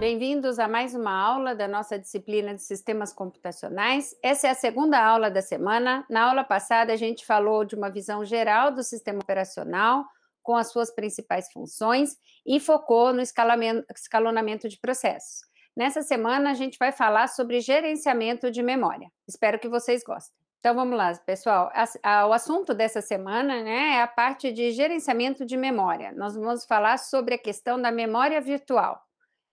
Bem-vindos a mais uma aula da nossa disciplina de sistemas computacionais. Essa é a segunda aula da semana. Na aula passada, a gente falou de uma visão geral do sistema operacional, com as suas principais funções, e focou no escalonamento de processos. Nessa semana, a gente vai falar sobre gerenciamento de memória. Espero que vocês gostem. Então vamos lá, pessoal. o assunto dessa semana né, é a parte de gerenciamento de memória. Nós vamos falar sobre a questão da memória virtual.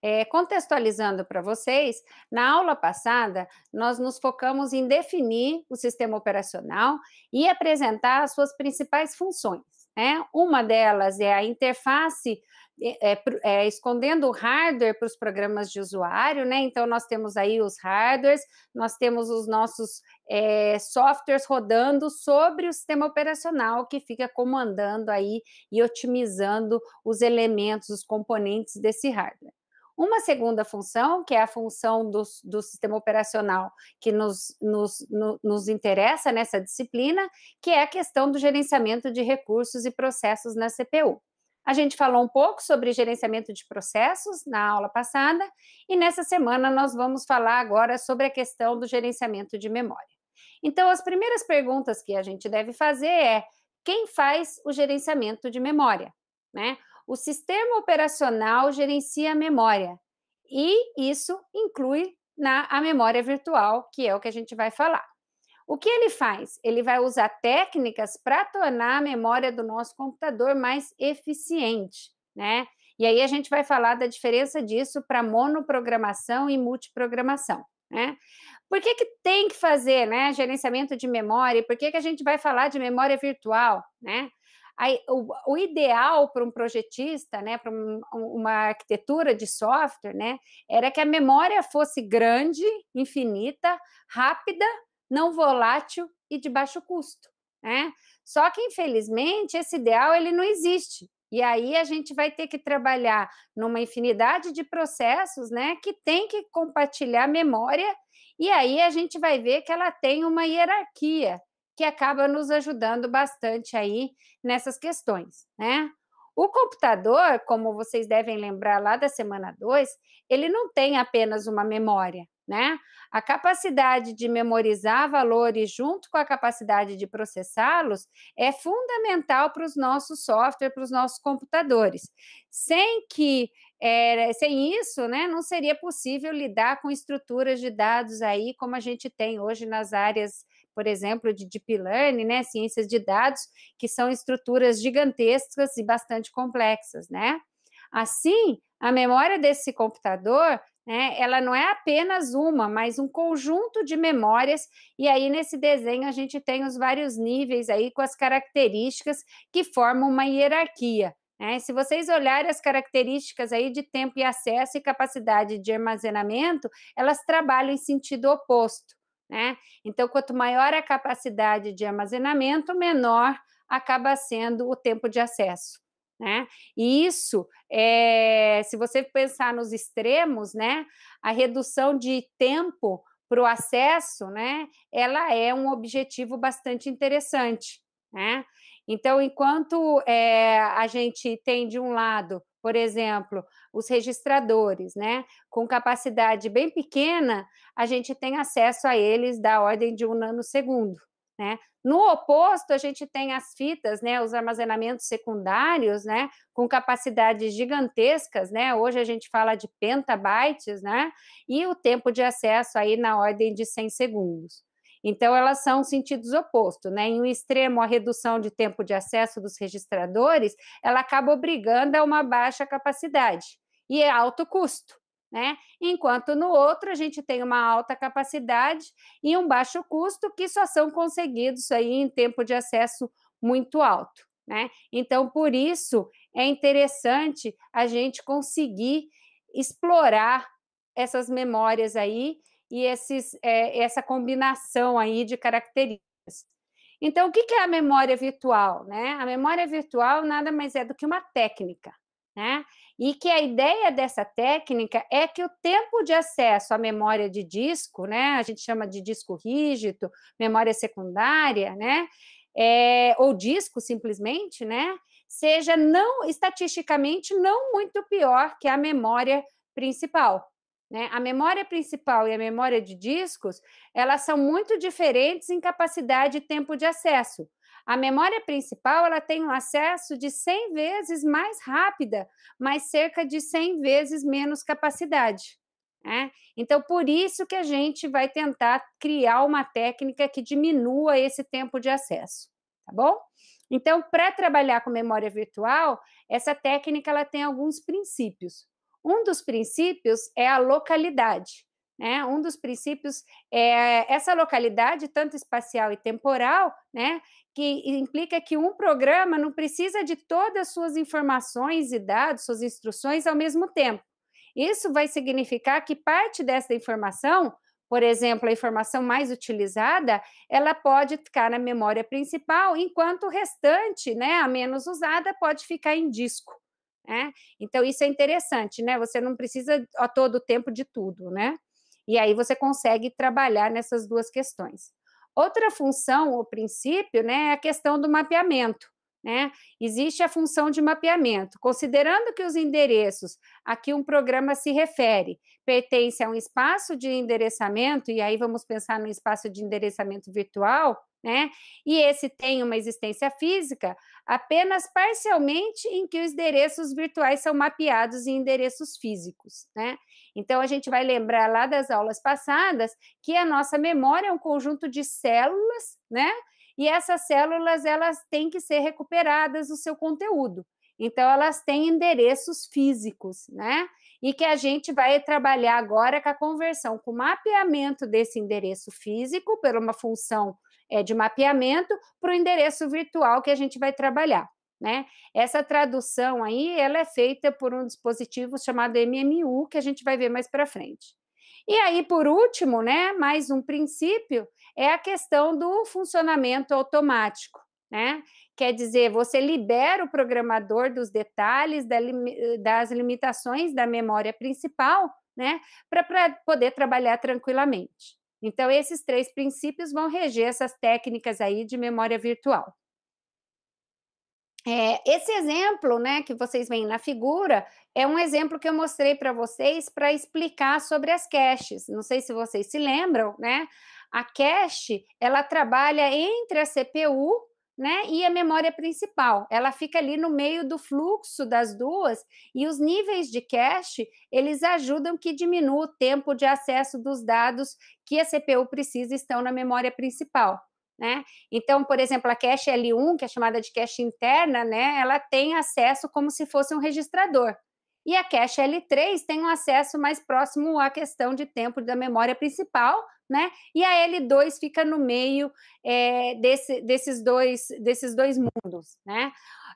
É, contextualizando para vocês, na aula passada, nós nos focamos em definir o sistema operacional e apresentar as suas principais funções. Né? Uma delas é a interface, é, é, escondendo o hardware para os programas de usuário, né? Então, nós temos aí os hardwares, nós temos os nossos softwares rodando sobre o sistema operacional que fica comandando aí e otimizando os elementos, os componentes desse hardware. Uma segunda função, que é a função do, do sistema operacional que nos, nos, no, nos interessa nessa disciplina, que é a questão do gerenciamento de recursos e processos na CPU. A gente falou um pouco sobre gerenciamento de processos na aula passada, e nessa semana nós vamos falar agora sobre a questão do gerenciamento de memória. Então, as primeiras perguntas que a gente deve fazer é: quem faz o gerenciamento de memória? Né? O sistema operacional gerencia a memória e isso inclui na a memória virtual, que é o que a gente vai falar. O que ele faz? Ele vai usar técnicas para tornar a memória do nosso computador mais eficiente, né? E aí a gente vai falar da diferença disso para monoprogramação e multiprogramação, né? Por que, que tem que fazer, né, gerenciamento de memória? por que, que a gente vai falar de memória virtual, né? o, o, ideal para um projetista, né, para um, uma arquitetura de software, né, era que a memória fosse grande, infinita, rápida, não volátil e de baixo custo. Né? Só que, infelizmente, esse ideal ele não existe. E aí a gente vai ter que trabalhar numa infinidade de processos, né, que tem que compartilhar memória, e aí a gente vai ver que ela tem uma hierarquia, que acaba nos ajudando bastante aí nessas questões, né? O computador, como vocês devem lembrar lá da semana 2, ele não tem apenas uma memória, né? A capacidade de memorizar valores junto com a capacidade de processá-los é fundamental para os nossos softwares, para os nossos computadores. Sem que é, sem isso, né, não seria possível lidar com estruturas de dados aí como a gente tem hoje nas áreas por exemplo, de deep learning, né, ciências de dados, que são estruturas gigantescas e bastante complexas, né? Assim, a memória desse computador, né, ela não é apenas uma, mas um conjunto de memórias, e aí nesse desenho a gente tem os vários níveis aí com as características que formam uma hierarquia. É, se vocês olharem as características aí de tempo e acesso e capacidade de armazenamento, elas trabalham em sentido oposto. Né? Então, quanto maior a capacidade de armazenamento, menor acaba sendo o tempo de acesso. Né? E isso, é, se você pensar nos extremos, né, a redução de tempo para o acesso, né, ela é um objetivo bastante interessante. Né? Então, enquanto é, a gente tem, de um lado, por exemplo, os registradores, né, com capacidade bem pequena, a gente tem acesso a eles da ordem de um nanosegundo. Né? No oposto, a gente tem as fitas, né, os armazenamentos secundários, né, com capacidades gigantescas, né, hoje a gente fala de petabytes, né, e o tempo de acesso aí na ordem de 100 segundos. Então, elas são sentidos opostos, né? Em um extremo, a redução de tempo de acesso dos registradores, ela acaba obrigando a uma baixa capacidade e é alto custo. Né? Enquanto no outro a gente tem uma alta capacidade e um baixo custo que só são conseguidos aí em tempo de acesso muito alto. Né? Então, por isso é interessante a gente conseguir explorar essas memórias aí e esses, é, essa combinação aí de características. Então, o que é a memória virtual? Né? A memória virtual nada mais é do que uma técnica, né? E que a ideia dessa técnica é que o tempo de acesso à memória de disco, né? A gente chama de disco rígido, memória secundária, né? É, ou disco simplesmente, né? Seja não estatisticamente não muito pior que a memória principal, né? A memória principal e a memória de discos, elas são muito diferentes em capacidade e tempo de acesso. A memória principal, ela tem um acesso de 100 vezes mais rápida, mas cerca de 100 vezes menos capacidade. Né? Então, por isso que a gente vai tentar criar uma técnica que diminua esse tempo de acesso, tá bom? Então, para trabalhar com memória virtual, essa técnica ela tem alguns princípios. Um dos princípios é a localidade. Né? Um dos princípios é essa localidade, tanto espacial e temporal, né? que implica que um programa não precisa de todas as suas informações e dados, suas instruções ao mesmo tempo. Isso vai significar que parte dessa informação, por exemplo, a informação mais utilizada, ela pode ficar na memória principal, enquanto o restante, né, a menos usada, pode ficar em disco. Né? Então, isso é interessante, né? Você não precisa a todo tempo de tudo, né? E aí você consegue trabalhar nessas duas questões. Outra função, ou princípio, né, é a questão do mapeamento. Né? Existe a função de mapeamento, considerando que os endereços a que um programa se refere pertencem a um espaço de endereçamento, e aí vamos pensar no espaço de endereçamento virtual, né? E esse tem uma existência física apenas parcialmente em que os endereços virtuais são mapeados em endereços físicos, né? Então a gente vai lembrar lá das aulas passadas que a nossa memória é um conjunto de células, né? E essas células elas têm que ser recuperadas do seu conteúdo. Então elas têm endereços físicos, né? E que a gente vai trabalhar agora com a conversão, com o mapeamento desse endereço físico por uma função é, de mapeamento para o endereço virtual que a gente vai trabalhar. Né? Essa tradução aí, ela é feita por um dispositivo chamado MMU, que a gente vai ver mais para frente. E aí, por último, né, mais um princípio, é a questão do funcionamento automático, né? Quer dizer, você libera o programador dos detalhes, das limitações da memória principal, né, para poder trabalhar tranquilamente. Então, esses três princípios vão reger essas técnicas aí de memória virtual. É, esse exemplo, né, que vocês veem na figura, é um exemplo que eu mostrei para vocês para explicar sobre as caches. Não sei se vocês se lembram, né? A cache, ela trabalha entre a CPU né? E a memória principal, ela fica ali no meio do fluxo das duas e os níveis de cache, eles ajudam que diminua o tempo de acesso dos dados que a CPU precisa estão na memória principal. Né? Então, por exemplo, a cache L1, que é chamada de cache interna, né, ela tem acesso como se fosse um registrador. E a cache L3 tem um acesso mais próximo à questão de tempo da memória principal, né? E a L2 fica no meio é, desse, desses, dois, desses dois mundos, né?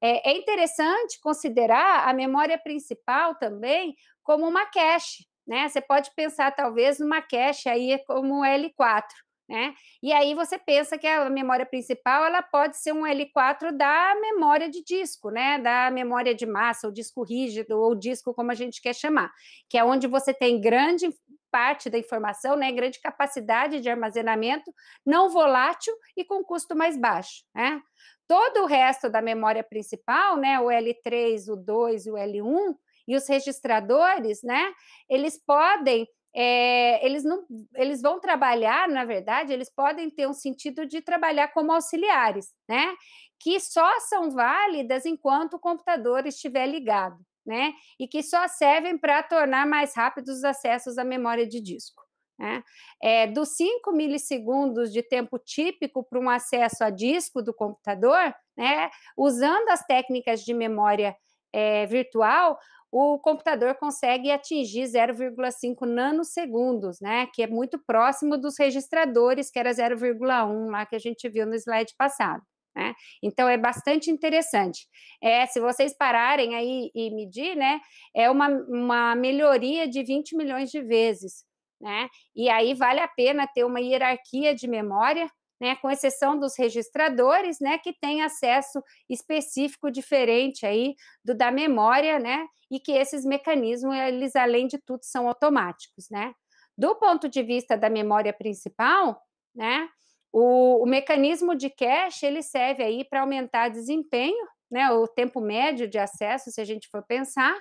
É, é interessante considerar a memória principal também como uma cache, né? Você pode pensar talvez numa cache aí como L4, né? E aí você pensa que a memória principal ela pode ser um L4 da memória de disco, né? Da memória de massa, ou disco rígido, ou disco como a gente quer chamar, que é onde você tem grande parte da informação, né? Grande capacidade de armazenamento, não volátil e com custo mais baixo, né? Todo o resto da memória principal, né? O L3, o 2 e o L1 e os registradores, né? Eles podem é, eles não eles vão trabalhar, na verdade, eles podem ter um sentido de trabalhar como auxiliares, né? Que só são válidas enquanto o computador estiver ligado, né? E que só servem para tornar mais rápidos os acessos à memória de disco. Né? É, dos 5 milissegundos de tempo típico para um acesso a disco do computador, né, usando as técnicas de memória é, virtual, o computador consegue atingir 0,5 nanosegundos, né? Que é muito próximo dos registradores, que era 0,1 lá que a gente viu no slide passado. Né? Então é bastante interessante. É, se vocês pararem aí e medir, né, é uma, uma melhoria de 20 milhões de vezes. Né? E aí vale a pena ter uma hierarquia de memória, né, com exceção dos registradores, né, que têm acesso específico diferente aí do da memória, né, e que esses mecanismos, eles além de tudo são automáticos, né. Do ponto de vista da memória principal, né, o, o mecanismo de cache, ele serve aí para aumentar desempenho, né, o tempo médio de acesso, se a gente for pensar,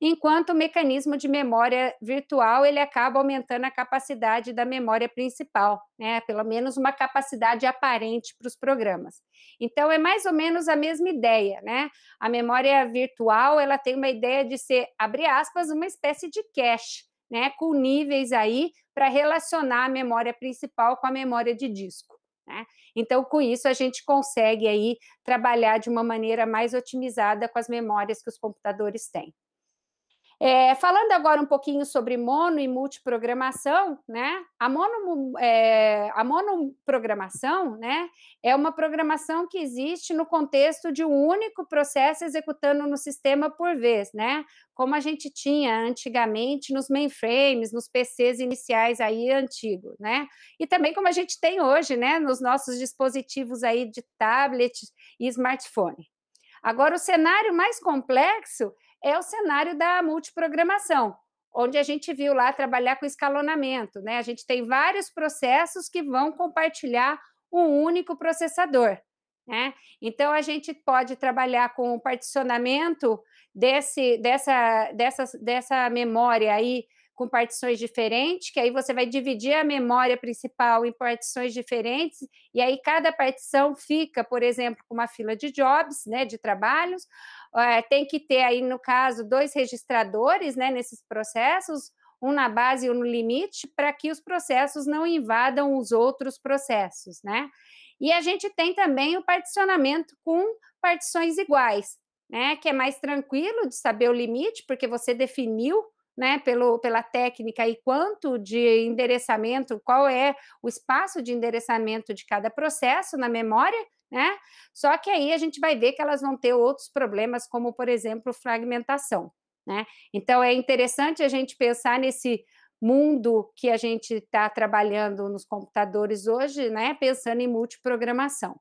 enquanto o mecanismo de memória virtual ele acaba aumentando a capacidade da memória principal, né, pelo menos uma capacidade aparente para os programas. Então é mais ou menos a mesma ideia, né? A memória virtual ela tem uma ideia de ser, abre aspas, uma espécie de cache, né, com níveis aí para relacionar a memória principal com a memória de disco. Né? Então, com isso, a gente consegue aí trabalhar de uma maneira mais otimizada com as memórias que os computadores têm. É, falando agora um pouquinho sobre mono e multiprogramação, né? A, mono, é, a monoprogramação né, é uma programação que existe no contexto de um único processo executando no sistema por vez, né? Como a gente tinha antigamente nos mainframes, nos PCs iniciais aí antigos, né? E também como a gente tem hoje, né? Nos nossos dispositivos aí de tablet e smartphone. Agora, o cenário mais complexo é o cenário da multiprogramação, onde a gente viu lá trabalhar com escalonamento, né? A gente tem vários processos que vão compartilhar um único processador, né? Então a gente pode trabalhar com o particionamento desse, dessa, dessa, dessa memória aí com partições diferentes, que aí você vai dividir a memória principal em partições diferentes, e aí cada partição fica, por exemplo, com uma fila de jobs, né, de trabalhos, é, tem que ter aí, no caso, dois registradores, né, nesses processos, um na base e um no limite, para que os processos não invadam os outros processos, né? E a gente tem também o particionamento com partições iguais, né? Que é mais tranquilo de saber o limite, porque você definiu né, pelo, pela técnica e quanto de endereçamento, qual é o espaço de endereçamento de cada processo na memória, né? Só que aí a gente vai ver que elas vão ter outros problemas, como, por exemplo, fragmentação, né? Então, é interessante a gente pensar nesse mundo que a gente está trabalhando nos computadores hoje, né? Pensando em multiprogramação.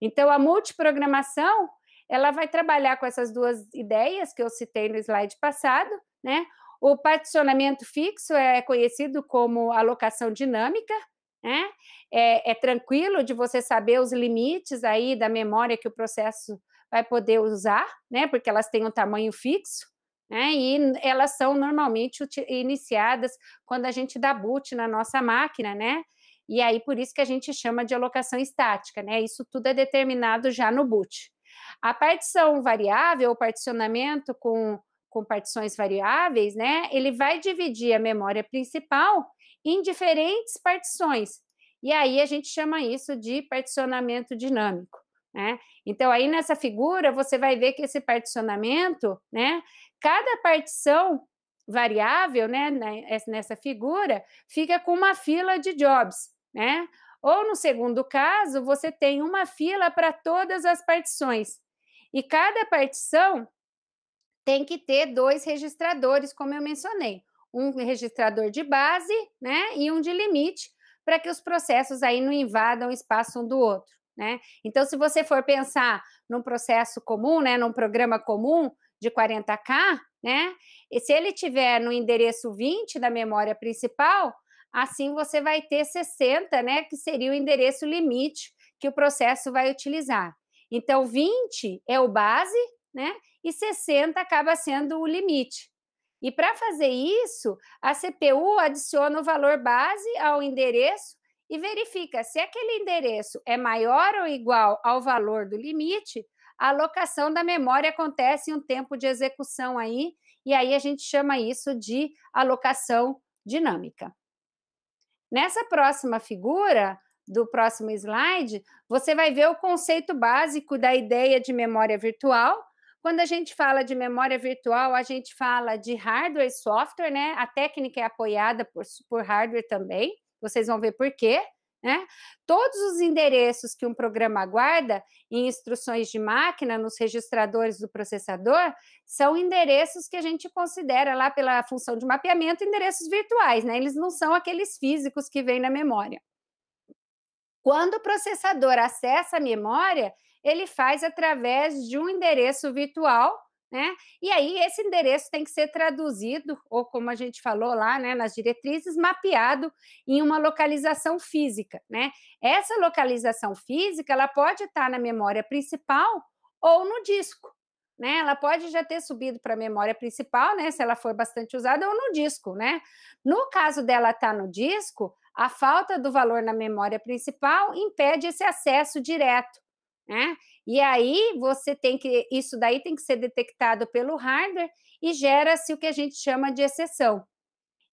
Então, a multiprogramação, ela vai trabalhar com essas duas ideias que eu citei no slide passado, né? O particionamento fixo é, é conhecido como alocação dinâmica, né? É, é tranquilo de você saber os limites aí da memória que o processo vai poder usar, né? Porque elas têm um tamanho fixo. Né, e elas são normalmente iniciadas quando a gente dá boot na nossa máquina, né? E aí por isso que a gente chama de alocação estática, né? Isso tudo é determinado já no boot. A partição variável, o particionamento com com partições variáveis, né, ele vai dividir a memória principal em diferentes partições. E aí a gente chama isso de particionamento dinâmico. Né? Então, aí nessa figura, você vai ver que esse particionamento, né, cada partição variável né, né nessa figura fica com uma fila de jobs. Né? Ou, no segundo caso, você tem uma fila para todas as partições. E cada partição tem que ter dois registradores, como eu mencionei, um registrador de base, né, e um de limite, para que os processos aí não invadam o espaço um do outro, né? Então, se você for pensar num processo comum, né, num programa comum de 40K, né, e se ele tiver no endereço 20 da memória principal, assim você vai ter 60, né, que seria o endereço limite que o processo vai utilizar. Então, 20 é o base, né? e 60 acaba sendo o limite. E para fazer isso, a CPU adiciona o valor base ao endereço e verifica se aquele endereço é maior ou igual ao valor do limite, a alocação da memória acontece em um tempo de execução aí, e aí a gente chama isso de alocação dinâmica. Nessa próxima figura, do próximo slide, você vai ver o conceito básico da ideia de memória virtual, quando a gente fala de memória virtual, a gente fala de hardware e software, né? A técnica é apoiada por, por hardware também, vocês vão ver por quê. Né? Todos os endereços que um programa guarda em instruções de máquina, nos registradores do processador, são endereços que a gente considera lá pela função de mapeamento endereços virtuais, né? Eles não são aqueles físicos que vêm na memória. Quando o processador acessa a memória, ele faz através de um endereço virtual, né? E aí esse endereço tem que ser traduzido, ou como a gente falou lá, né, nas diretrizes, mapeado em uma localização física, né? Essa localização física, ela pode estar tá na memória principal ou no disco. Né, ela pode já ter subido para a memória principal, né? Se ela for bastante usada, ou no disco, né? No caso dela estar tá no disco, a falta do valor na memória principal impede esse acesso direto, né? E aí você tem que, isso daí tem que ser detectado pelo hardware e gera-se o que a gente chama de exceção.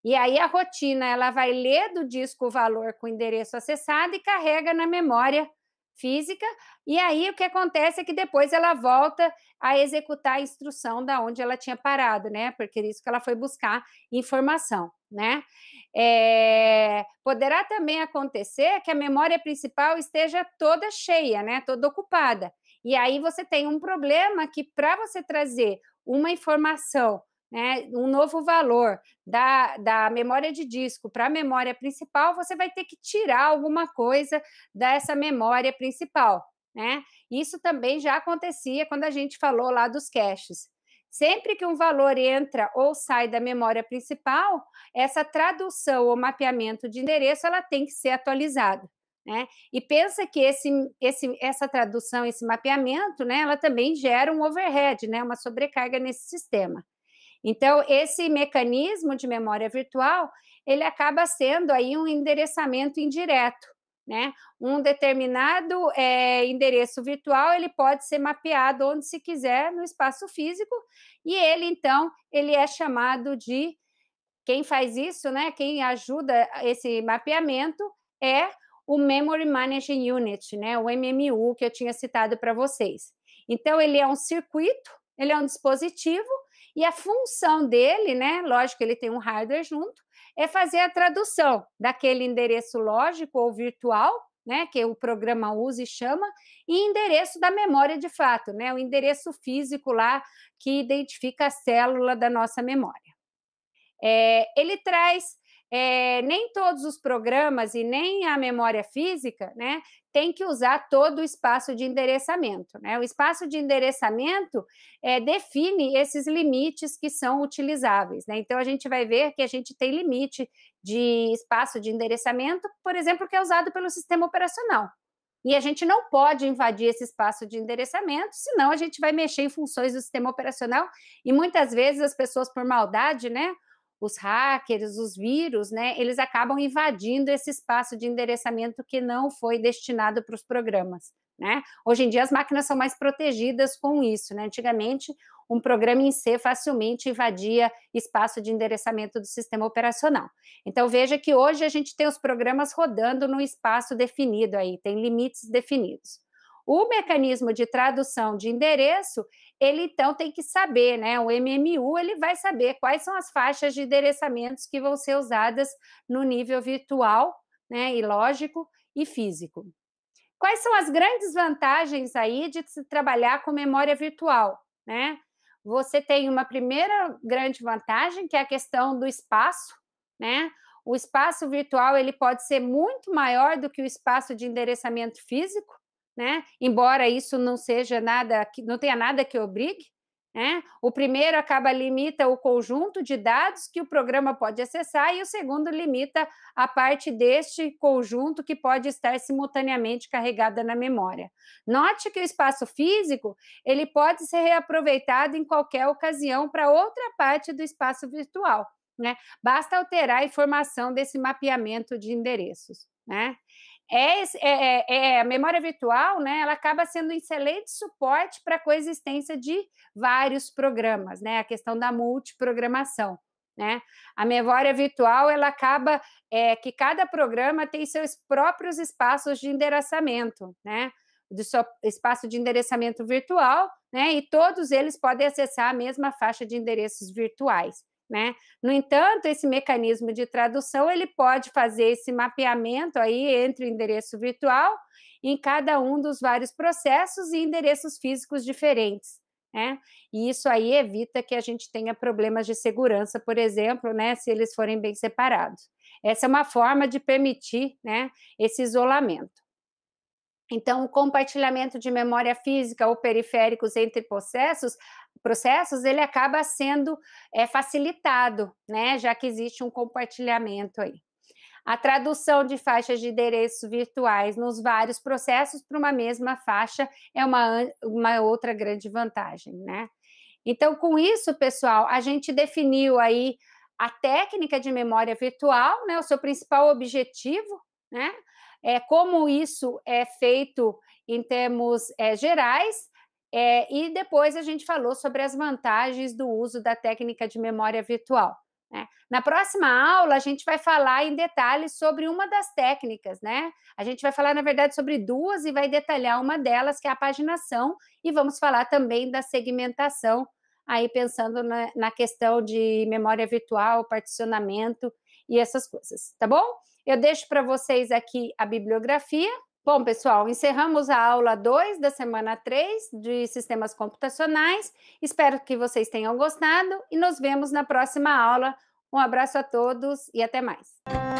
E aí a rotina ela vai ler do disco o valor com o endereço acessado e carrega na memória física. E aí o que acontece é que depois ela volta a executar a instrução da onde ela tinha parado, né? Porque é isso que ela foi buscar informação né? É, poderá também acontecer que a memória principal esteja toda cheia, né? Toda ocupada. E aí você tem um problema que para você trazer uma informação, né, um novo valor da, da memória de disco para a memória principal, você vai ter que tirar alguma coisa dessa memória principal, né? Isso também já acontecia quando a gente falou lá dos caches. Sempre que um valor entra ou sai da memória principal, essa tradução ou mapeamento de endereço ela tem que ser atualizada. Né? E pensa que esse, esse, essa tradução, esse mapeamento, né, ela também gera um overhead, né, uma sobrecarga nesse sistema. Então, esse mecanismo de memória virtual, ele acaba sendo aí um endereçamento indireto, né? Um determinado é, endereço virtual ele pode ser mapeado onde se quiser no espaço físico e ele então ele é chamado de quem faz isso, né? Quem ajuda esse mapeamento é o Memory Management Unit, né? O MMU que eu tinha citado para vocês. Então ele é um circuito, ele é um dispositivo e a função dele, né? Lógico, ele tem um hardware junto é fazer a tradução daquele endereço lógico ou virtual, né, que o programa usa e chama, e endereço da memória de fato, né, o endereço físico lá que identifica a célula da nossa memória. É, ele traz é, nem todos os programas e nem a memória física, né, tem que usar todo o espaço de endereçamento, né? O espaço de endereçamento é, define esses limites que são utilizáveis, né? Então a gente vai ver que a gente tem limite de espaço de endereçamento, por exemplo, que é usado pelo sistema operacional. E a gente não pode invadir esse espaço de endereçamento, senão a gente vai mexer em funções do sistema operacional. E muitas vezes as pessoas, por maldade, né, os hackers, os vírus, né, eles acabam invadindo esse espaço de endereçamento que não foi destinado para os programas. Né? Hoje em dia as máquinas são mais protegidas com isso. Né? Antigamente, um programa em C facilmente invadia espaço de endereçamento do sistema operacional. Então veja que hoje a gente tem os programas rodando num espaço definido aí, tem limites definidos. O mecanismo de tradução de endereço, ele então tem que saber, né? O MMU ele vai saber quais são as faixas de endereçamentos que vão ser usadas no nível virtual, né? E lógico e físico. Quais são as grandes vantagens aí de se trabalhar com memória virtual, né? Você tem uma primeira grande vantagem que é a questão do espaço, né? O espaço virtual ele pode ser muito maior do que o espaço de endereçamento físico, né? Embora isso não seja nada, não tenha nada que obrigue, né? O primeiro acaba limita o conjunto de dados que o programa pode acessar e o segundo limita a parte deste conjunto que pode estar simultaneamente carregada na memória. Note que o espaço físico ele pode ser reaproveitado em qualquer ocasião para outra parte do espaço virtual. Né? Basta alterar a informação desse mapeamento de endereços. Né? É, é, é, é, a memória virtual, né, ela acaba sendo um excelente suporte para a coexistência de vários programas, né, a questão da multiprogramação. Né? A memória virtual ela acaba é, que cada programa tem seus próprios espaços de endereçamento, né? do seu espaço de endereçamento virtual, né? E todos eles podem acessar a mesma faixa de endereços virtuais. Né? No entanto, esse mecanismo de tradução ele pode fazer esse mapeamento aí entre o endereço virtual em cada um dos vários processos e endereços físicos diferentes. Né? E isso aí evita que a gente tenha problemas de segurança, por exemplo, né, se eles forem bem separados. Essa é uma forma de permitir né, esse isolamento. Então, o compartilhamento de memória física ou periféricos entre processos processos, ele acaba sendo é, facilitado, né, já que existe um compartilhamento aí. A tradução de faixas de endereços virtuais nos vários processos para uma mesma faixa é uma, uma outra grande vantagem, né? Então, com isso, pessoal, a gente definiu aí a técnica de memória virtual, né, o seu principal objetivo, né, é como isso é feito em termos é, gerais, é, e depois a gente falou sobre as vantagens do uso da técnica de memória virtual. Né? Na próxima aula, a gente vai falar em detalhes sobre uma das técnicas, né? A gente vai falar, na verdade, sobre duas e vai detalhar uma delas, que é a paginação, e vamos falar também da segmentação, aí pensando na, na questão de memória virtual, particionamento e essas coisas, tá bom? Eu deixo para vocês aqui a bibliografia. Bom, pessoal, encerramos a aula 2 da semana 3 de sistemas computacionais. Espero que vocês tenham gostado e nos vemos na próxima aula. Um abraço a todos e até mais.